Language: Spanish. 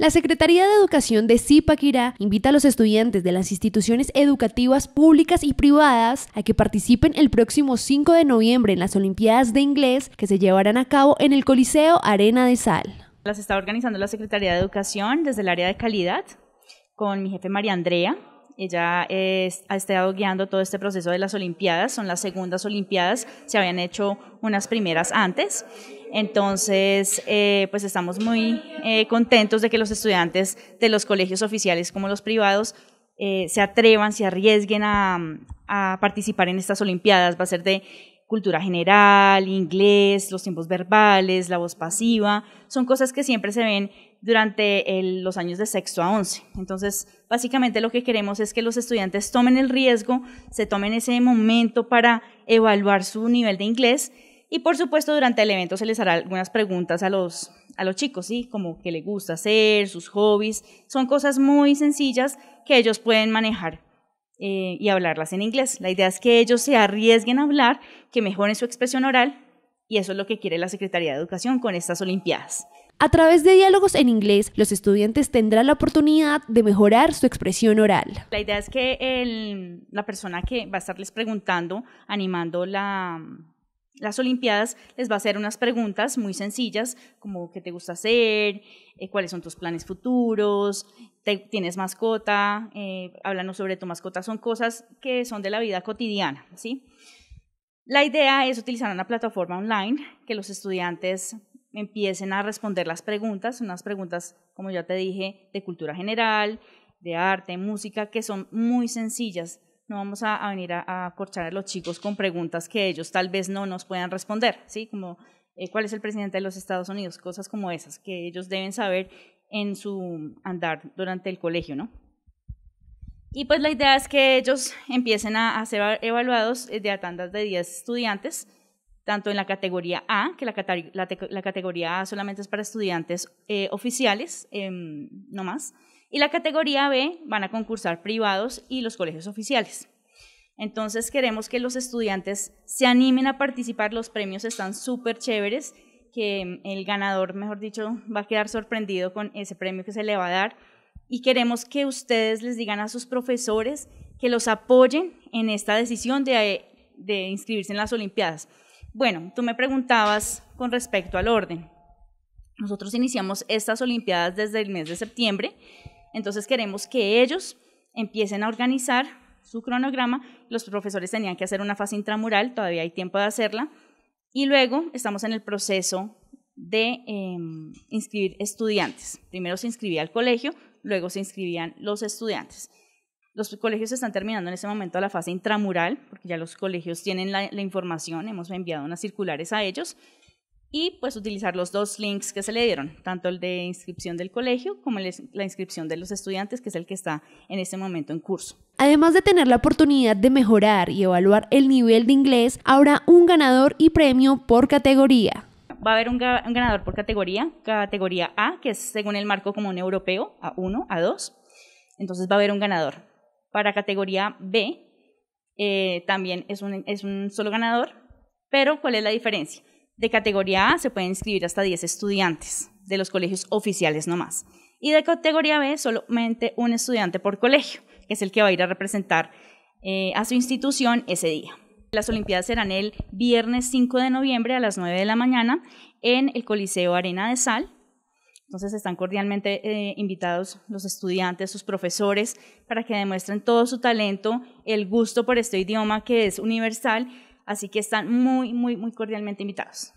La Secretaría de Educación de Zipaquirá invita a los estudiantes de las instituciones educativas públicas y privadas a que participen el próximo 5 de noviembre en las Olimpiadas de Inglés que se llevarán a cabo en el Coliseo Arena de Sal. Las está organizando la Secretaría de Educación desde el área de calidad con mi jefe María Andrea, ella ha estado guiando todo este proceso de las Olimpiadas, son las segundas Olimpiadas, se habían hecho unas primeras antes. Entonces, eh, pues estamos muy eh, contentos de que los estudiantes de los colegios oficiales como los privados eh, se atrevan, se arriesguen a participar en estas Olimpiadas. Va a ser de cultura general, inglés, los tiempos verbales, la voz pasiva, son cosas que siempre se ven durante los años de sexto a once. Entonces, básicamente lo que queremos es que los estudiantes tomen el riesgo, se tomen ese momento para evaluar su nivel de inglés y por supuesto durante el evento se les hará algunas preguntas a los, chicos, ¿sí? como qué les gusta hacer, sus hobbies, son cosas muy sencillas que ellos pueden manejar eh, y hablarlas en inglés. La idea es que ellos se arriesguen a hablar, que mejoren su expresión oral y eso es lo que quiere la Secretaría de Educación con estas Olimpiadas. A través de diálogos en inglés, los estudiantes tendrán la oportunidad de mejorar su expresión oral. La idea es que la persona que va a estarles preguntando, animando las Olimpiadas, les va a hacer unas preguntas muy sencillas, como qué te gusta hacer, eh, cuáles son tus planes futuros, tienes mascota, eh, háblanos sobre tu mascota, son cosas que son de la vida cotidiana, ¿sí? sí la idea es utilizar una plataforma online que los estudiantes empiecen a responder las preguntas, unas preguntas, como ya te dije, de cultura general, de arte, música, que son muy sencillas. No vamos a, venir a, a, corchar a los chicos con preguntas que ellos tal vez no nos puedan responder, ¿sí? Como eh, cuál es el presidente de los Estados Unidos, cosas como esas que ellos deben saber en su andar durante el colegio, ¿no? Y pues la idea es que ellos empiecen a, ser evaluados eh, de a tandas de 10 estudiantes, tanto en la categoría A, que la, categoría A solamente es para estudiantes eh, oficiales, em, no más, y la categoría B van a concursar privados y los colegios oficiales. Entonces queremos que los estudiantes se animen a participar, los premios están súper chéveres, que em, el ganador, mejor dicho, va a quedar sorprendido con ese premio que se le va a dar y queremos que ustedes les digan a sus profesores que los apoyen en esta decisión de, inscribirse en las Olimpiadas. Bueno, tú me preguntabas con respecto al orden. Nosotros iniciamos estas Olimpiadas desde el mes de septiembre, entonces queremos que ellos empiecen a organizar su cronograma. Los profesores tenían que hacer una fase intramural, todavía hay tiempo de hacerla. Y luego estamos en el proceso de em, inscribir estudiantes. Primero se inscribía al colegio, luego se inscribían los estudiantes. Los colegios están terminando en este momento la fase intramural, porque ya los colegios tienen la, información, hemos enviado unas circulares a ellos, y pues utilizar los dos links que se le dieron, tanto el de inscripción del colegio como la inscripción de los estudiantes, que es el que está en este momento en curso. Además de tener la oportunidad de mejorar y evaluar el nivel de inglés, habrá un ganador y premio por categoría va a haber un, ganador por categoría. Categoría A, que es según el marco común europeo, A1, A2. Entonces va a haber un ganador. Para categoría B, eh, también es un, solo ganador. Pero, ¿cuál es la diferencia? De categoría A se pueden inscribir hasta 10 estudiantes de los colegios oficiales nomás. Y de categoría B solamente un estudiante por colegio, que es el que va a ir a representar eh, a su institución ese día. Las Olimpiadas serán el viernes 5 de noviembre a las 9 de la mañana en el Coliseo Arena de Sal. Entonces están cordialmente eh, invitados los estudiantes, sus profesores, para que demuestren todo su talento, el gusto por este idioma que es universal. Así que están muy, muy, muy cordialmente invitados.